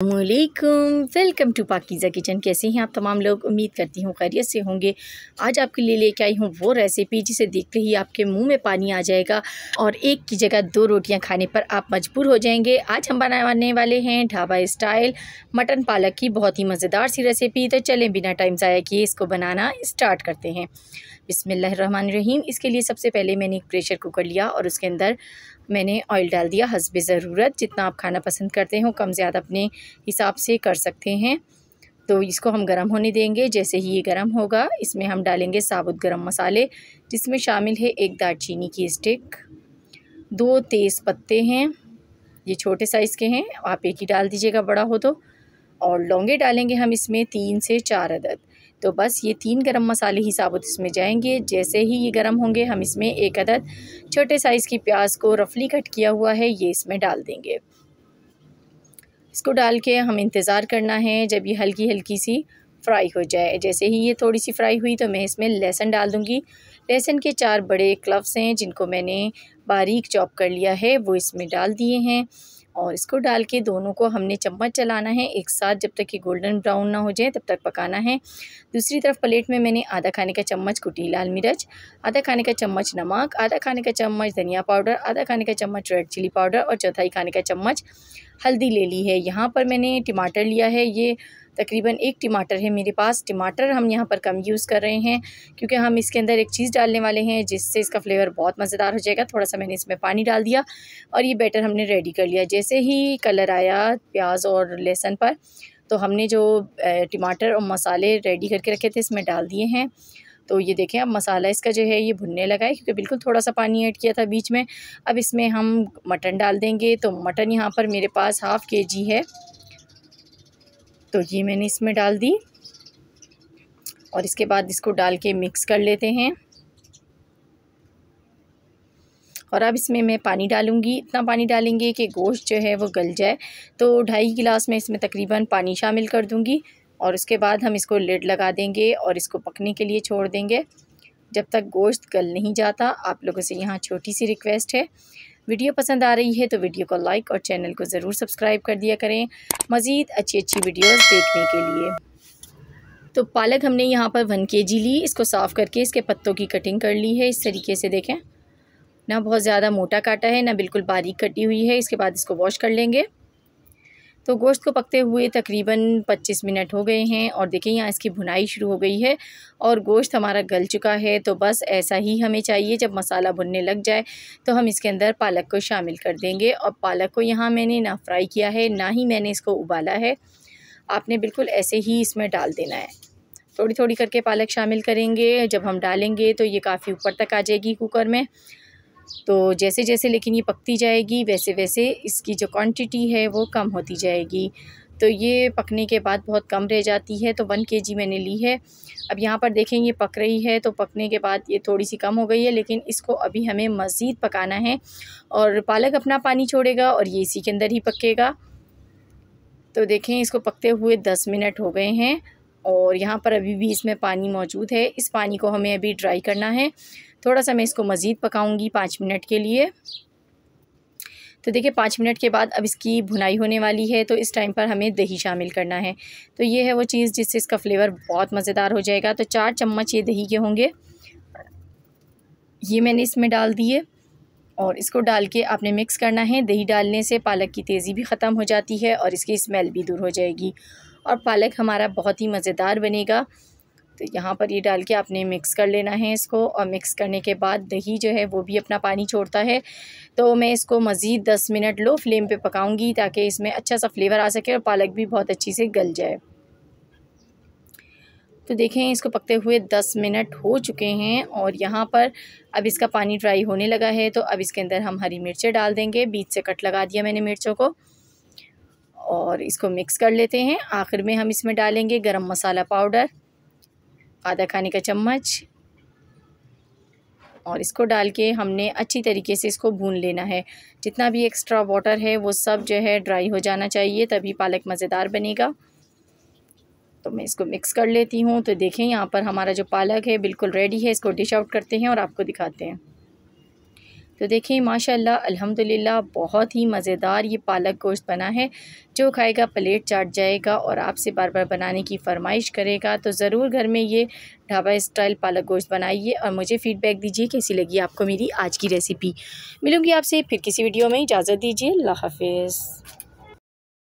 अल्लाम welcome to पाकिज़ा kitchen कैसे हैं आप तमाम लोग उम्मीद करती हूँ खैरियत से होंगे आज आपके लिए लेके आई हूँ वो रेसिपी जिसे देखते ही आपके मुंह में पानी आ जाएगा और एक की जगह दो रोटियाँ खाने पर आप मजबूर हो जाएंगे आज हम बनाने वाले हैं ढाबा स्टाइल मटन पालक की बहुत ही मज़ेदार सी रेसिपी तो चलें बिना टाइम ज़ाया किए इसको बनाना इस्टार्ट करते हैं रहीम इसके लिए सबसे पहले मैंने एक प्रेशर कुकर लिया और उसके अंदर मैंने ऑयल डाल दिया हसब ज़रूरत जितना आप खाना पसंद करते हो कम ज़्यादा अपने हिसाब से कर सकते हैं तो इसको हम गर्म होने देंगे जैसे ही ये गर्म होगा इसमें हम डालेंगे साबुत गर्म मसाले जिसमें शामिल है एक दालचीनी की स्टिक दो तेज़ पत्ते हैं ये छोटे साइज़ के हैं आप एक ही डाल दीजिएगा बड़ा हो तो और लौंगे डालेंगे हम इसमें तीन से चार अदद तो बस ये तीन गरम मसाले ही साबुत इसमें जाएंगे जैसे ही ये गरम होंगे हम इसमें एक अदद छोटे साइज़ की प्याज को रफली कट किया हुआ है ये इसमें डाल देंगे इसको डाल के हम इंतज़ार करना है जब ये हल्की हल्की सी फ्राई हो जाए जैसे ही ये थोड़ी सी फ्राई हुई तो मैं इसमें लहसन डाल दूँगी लहसुन के चार बड़े क्लव्स हैं जिनको मैंने बारीक चॉप कर लिया है वो इसमें डाल दिए हैं और इसको डाल के दोनों को हमने चम्मच चलाना है एक साथ जब तक कि गोल्डन ब्राउन ना हो जाए तब तक पकाना है दूसरी तरफ प्लेट में मैंने आधा खाने का चम्मच कुटी लाल मिर्च आधा खाने का चम्मच नमक आधा खाने का चम्मच धनिया पाउडर आधा खाने का चम्मच रेड चिली पाउडर और चौथाई खाने का चम्मच हल्दी ले ली है यहाँ पर मैंने टमाटर लिया है ये तकरीबन एक टमाटर है मेरे पास टमाटर हम यहाँ पर कम यूज़ कर रहे हैं क्योंकि हम इसके अंदर एक चीज़ डालने वाले हैं जिससे इसका फ्लेवर बहुत मज़ेदार हो जाएगा थोड़ा सा मैंने इसमें पानी डाल दिया और ये बैटर हमने रेडी कर लिया जैसे ही कलर आया प्याज और लहसुन पर तो हमने जो टमाटर और मसाले रेडी करके रखे थे इसमें डाल दिए हैं तो ये देखें अब मसाला इसका जो है ये भुनने लगा है क्योंकि बिल्कुल थोड़ा सा पानी ऐड किया था बीच में अब इसमें हम मटन डाल देंगे तो मटन यहाँ पर मेरे पास हाफ़ के जी है तो ये मैंने इसमें डाल दी और इसके बाद इसको डाल के मिक्स कर लेते हैं और अब इसमें मैं पानी डालूंगी इतना पानी डालेंगे कि गोश्त जो है वो गल जाए तो ढाई गिलास में इसमें तकरीबन पानी शामिल कर दूंगी और उसके बाद हम इसको लेड लगा देंगे और इसको पकने के लिए छोड़ देंगे जब तक गोश्त गल नहीं जाता आप लोगों से यहाँ छोटी सी रिक्वेस्ट है वीडियो पसंद आ रही है तो वीडियो को लाइक और चैनल को ज़रूर सब्सक्राइब कर दिया करें मज़ीद अच्छी अच्छी वीडियोस देखने के लिए तो पालक हमने यहाँ पर वन के जी ली इसको साफ़ करके इसके पत्तों की कटिंग कर ली है इस तरीके से देखें ना बहुत ज़्यादा मोटा काटा है ना बिल्कुल बारीक कटी हुई है इसके बाद इसको वॉश कर लेंगे तो गोश्त को पकते हुए तकरीबन 25 मिनट हो गए हैं और देखिए यहाँ इसकी भुनाई शुरू हो गई है और गोश्त हमारा गल चुका है तो बस ऐसा ही हमें चाहिए जब मसाला भुनने लग जाए तो हम इसके अंदर पालक को शामिल कर देंगे और पालक को यहाँ मैंने ना फ्राई किया है ना ही मैंने इसको उबाला है आपने बिल्कुल ऐसे ही इसमें डाल देना है थोड़ी थोड़ी करके पालक शामिल करेंगे जब हम डालेंगे तो ये काफ़ी ऊपर तक आ जाएगी कुकर में तो जैसे जैसे लेकिन ये पकती जाएगी वैसे वैसे इसकी जो क्वांटिटी है वो कम होती जाएगी तो ये पकने के बाद बहुत कम रह जाती है तो वन के जी मैंने ली है अब यहाँ पर देखें ये पक रही है तो पकने के बाद ये थोड़ी सी कम हो गई है लेकिन इसको अभी हमें मज़ीद पकाना है और पालक अपना पानी छोड़ेगा और ये इसी के अंदर ही पकेगा तो देखें इसको पकते हुए दस मिनट हो गए हैं और यहाँ पर अभी भी इसमें पानी मौजूद है इस पानी को हमें अभी ड्राई करना है थोड़ा सा मैं इसको मज़ीद पकाऊँगी पाँच मिनट के लिए तो देखिए पाँच मिनट के बाद अब इसकी भुनाई होने वाली है तो इस टाइम पर हमें दही शामिल करना है तो ये है वो चीज़ जिससे इसका फ्लेवर बहुत मज़ेदार हो जाएगा तो चार चम्मच ये दही के होंगे ये मैंने इसमें डाल दिए और इसको डाल के आपने मिक्स करना है दही डालने से पालक की तेज़ी भी ख़त्म हो जाती है और इसकी स्मेल भी दूर हो जाएगी और पालक हमारा बहुत ही मज़ेदार बनेगा तो यहाँ पर ये डाल के आपने मिक्स कर लेना है इसको और मिक्स करने के बाद दही जो है वो भी अपना पानी छोड़ता है तो मैं इसको मज़ीद दस मिनट लो फ्लेम पर पकाऊंगी ताकि इसमें अच्छा सा फ्लेवर आ सके और पालक भी बहुत अच्छी से गल जाए तो देखें इसको पकते हुए दस मिनट हो चुके हैं और यहाँ पर अब इसका पानी ड्राई होने लगा है तो अब इसके अंदर हम हरी मिर्चें डाल देंगे बीच से कट लगा दिया मैंने मिर्चों को और इसको मिक्स कर लेते हैं आखिर में हम इसमें डालेंगे गरम मसाला पाउडर आधा खाने का चम्मच और इसको डाल के हमने अच्छी तरीके से इसको भून लेना है जितना भी एक्स्ट्रा वाटर है वो सब जो है ड्राई हो जाना चाहिए तभी पालक मज़ेदार बनेगा तो मैं इसको मिक्स कर लेती हूँ तो देखें यहाँ पर हमारा जो पालक है बिल्कुल रेडी है इसको डिश आउट करते हैं और आपको दिखाते हैं तो देखें माशाल्लाह अल्हम्दुलिल्लाह बहुत ही मज़ेदार ये पालक गोश्त बना है जो खाएगा प्लेट चाट जाएगा और आपसे बार बार बनाने की फरमाइश करेगा तो ज़रूर घर में ये ढाबा स्टाइल पालक गोश्त बनाइए और मुझे फ़ीडबैक दीजिए कैसी लगी आपको मेरी आज की रेसिपी मिलूँगी आपसे फिर किसी वीडियो में इजाज़त दीजिए अल्लाह हाफिज़